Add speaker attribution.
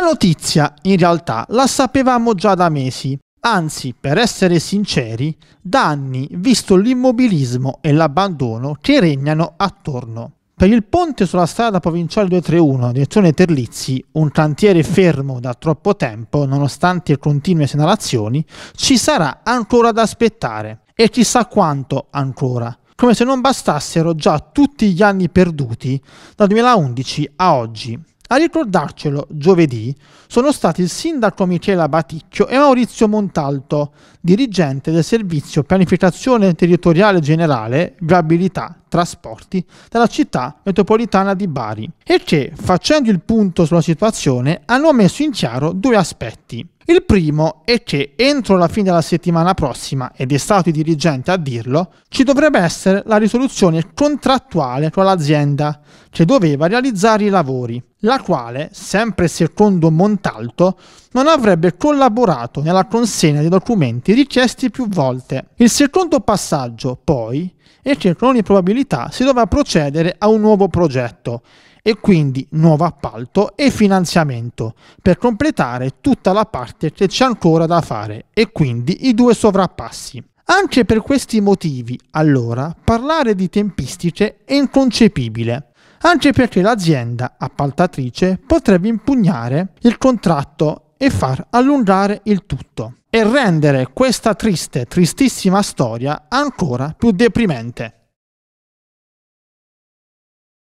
Speaker 1: La notizia, in realtà, la sapevamo già da mesi. Anzi, per essere sinceri, da anni visto l'immobilismo e l'abbandono che regnano attorno. Per il ponte sulla strada provinciale 231, direzione Terlizzi, un cantiere fermo da troppo tempo, nonostante continue segnalazioni, ci sarà ancora da aspettare. E chissà quanto ancora. Come se non bastassero già tutti gli anni perduti dal 2011 a oggi. A ricordarcelo giovedì sono stati il sindaco Michela Baticchio e Maurizio Montalto, dirigente del servizio pianificazione territoriale generale viabilità trasporti della città metropolitana di Bari e che, facendo il punto sulla situazione, hanno messo in chiaro due aspetti. Il primo è che entro la fine della settimana prossima, ed è stato il dirigente a dirlo, ci dovrebbe essere la risoluzione contrattuale con l'azienda che doveva realizzare i lavori, la quale, sempre secondo Montalto, non avrebbe collaborato nella consegna dei documenti richiesti più volte. Il secondo passaggio, poi, e che con ogni probabilità si dovrà procedere a un nuovo progetto e quindi nuovo appalto e finanziamento per completare tutta la parte che c'è ancora da fare e quindi i due sovrappassi. Anche per questi motivi, allora, parlare di tempistiche è inconcepibile, anche perché l'azienda appaltatrice potrebbe impugnare il contratto e far allungare il tutto e rendere questa triste, tristissima storia ancora più deprimente.